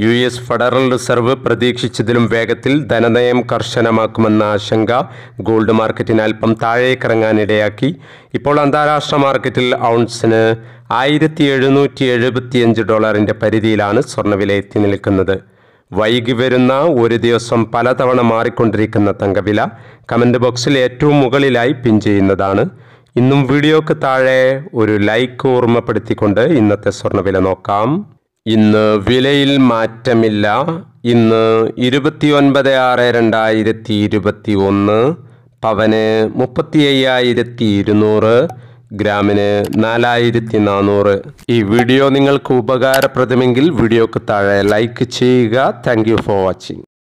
U S federal reserve പ്രതീക്ഷിച്ചതിലും വേഗത്തിൽ ധനനയം കർശനമാക്കുമെന്ന ആശങ്ക ഗോൾഡ് മാർക്കറ്റിന് അല്പം താഴേക്കിറങ്ങാനിടയാക്കി ഇപ്പോൾ അന്താരാഷ്ട്ര മാർക്കറ്റിൽ ഔൺസിന് ആയിരത്തി എഴുന്നൂറ്റി എഴുപത്തിയഞ്ച് ഡോളറിൻ്റെ പരിധിയിലാണ് സ്വർണ്ണവില എത്തി നിൽക്കുന്നത് വൈകി വരുന്ന ഒരു ദിവസം പലതവണ മാറിക്കൊണ്ടിരിക്കുന്ന തങ്കവില കമൻറ്റ് ബോക്സിൽ ഏറ്റവും മുകളിലായി പിൻ ചെയ്യുന്നതാണ് ഇന്നും വീഡിയോക്ക് താഴെ ഒരു ലൈക്ക് ഓർമ്മപ്പെടുത്തിക്കൊണ്ട് ഇന്നത്തെ സ്വർണ്ണവില നോക്കാം ഇന്ന് വിലയിൽ മാറ്റമില്ല ഇന്ന് ഇരുപത്തിയൊൻപത് ആറ് രണ്ടായിരത്തി ഇരുപത്തി ഒന്ന് പവന് മുപ്പത്തി അയ്യായിരത്തി ഇരുന്നൂറ് ഗ്രാമിന് നാലായിരത്തി നാനൂറ് ഈ വീഡിയോ നിങ്ങൾക്ക് ഉപകാരപ്രദമെങ്കിൽ വീഡിയോക്ക് താഴെ ലൈക്ക് ചെയ്യുക താങ്ക് ഫോർ വാച്ചിങ്